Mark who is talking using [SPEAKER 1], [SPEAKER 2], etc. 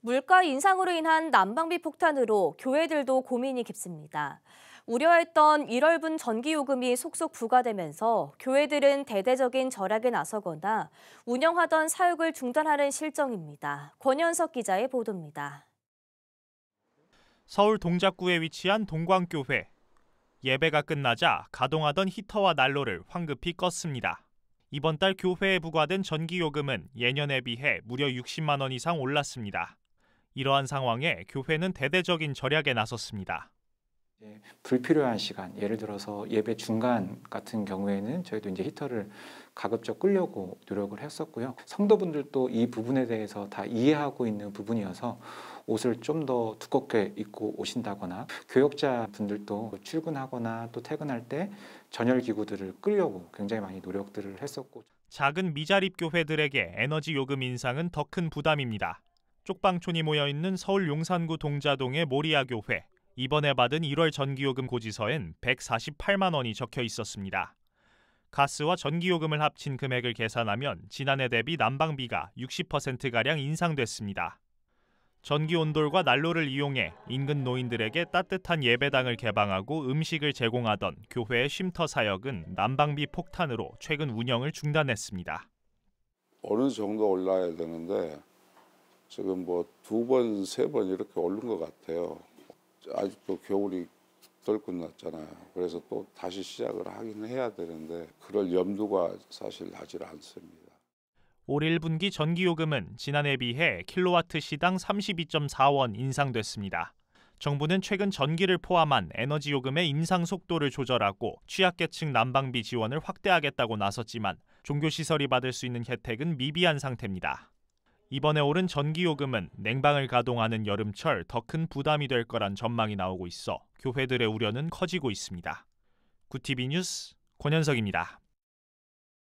[SPEAKER 1] 물가 인상으로 인한 난방비 폭탄으로 교회들도 고민이 깊습니다. 우려했던 1월분 전기요금이 속속 부과되면서 교회들은 대대적인 절약에 나서거나 운영하던 사육을 중단하는 실정입니다. 권현석 기자의 보도입니다.
[SPEAKER 2] 서울 동작구에 위치한 동광교회. 예배가 끝나자 가동하던 히터와 난로를 황급히 껐습니다. 이번 달 교회에 부과된 전기요금은 예년에 비해 무려 60만 원 이상 올랐습니다. 이러한 상황에 교회는 대대적인 절약에 나섰습니다.
[SPEAKER 3] 예, 불필요한 시간, 예를 들어서 예배 중간 같은 경우에는 저희도 이제 히터를 가급적 끌려고 노력을 했었고요. 성도분들도 이 부분에 대해서 다 이해하고 있는 부분이어서 옷을 좀 더 두껍게 입고 오신다거나 교역자분들도 출근하거나 또 퇴근할 때 전열 기구들을 끌려고 굉장히 많이 노력들을
[SPEAKER 2] 했었고 작은 미자립 교회들에게 에너지 요금 인상은 더 큰 부담입니다. 쪽방촌이 모여 있는 서울 용산구 동자동의 모리아 교회. 이번에 받은 1월 전기요금 고지서엔 148만 원이 적혀 있었습니다. 가스와 전기요금을 합친 금액을 계산하면 지난해 대비 난방비가 60%가량 인상됐습니다. 전기온돌과 난로를 이용해 인근 노인들에게 따뜻한 예배당을 개방하고 음식을 제공하던 교회의 쉼터 사역은 난방비 폭탄으로 최근 운영을 중단했습니다.
[SPEAKER 4] 어느 정도 올라야 되는데 지금 뭐 두 번, 세 번 이렇게 오른 것 같아요. 아직도 겨울이 덜 끝났잖아요. 그래서 또 다시 시작을 하긴 해야 되는데 그럴 염두가 사실 나질 않습니다.
[SPEAKER 2] 올 1분기 전기요금은 지난해 비해 킬로와트 시당 32.4원 인상됐습니다. 정부는 최근 전기를 포함한 에너지 요금의 인상 속도를 조절하고 취약계층 난방비 지원을 확대하겠다고 나섰지만 종교시설이 받을 수 있는 혜택은 미비한 상태입니다. 이번에 오른 전기요금은 냉방을 가동하는 여름철 더 큰 부담이 될 거란 전망이 나오고 있어 교회들의 우려는 커지고 있습니다. 구티비 뉴스 권현석입니다.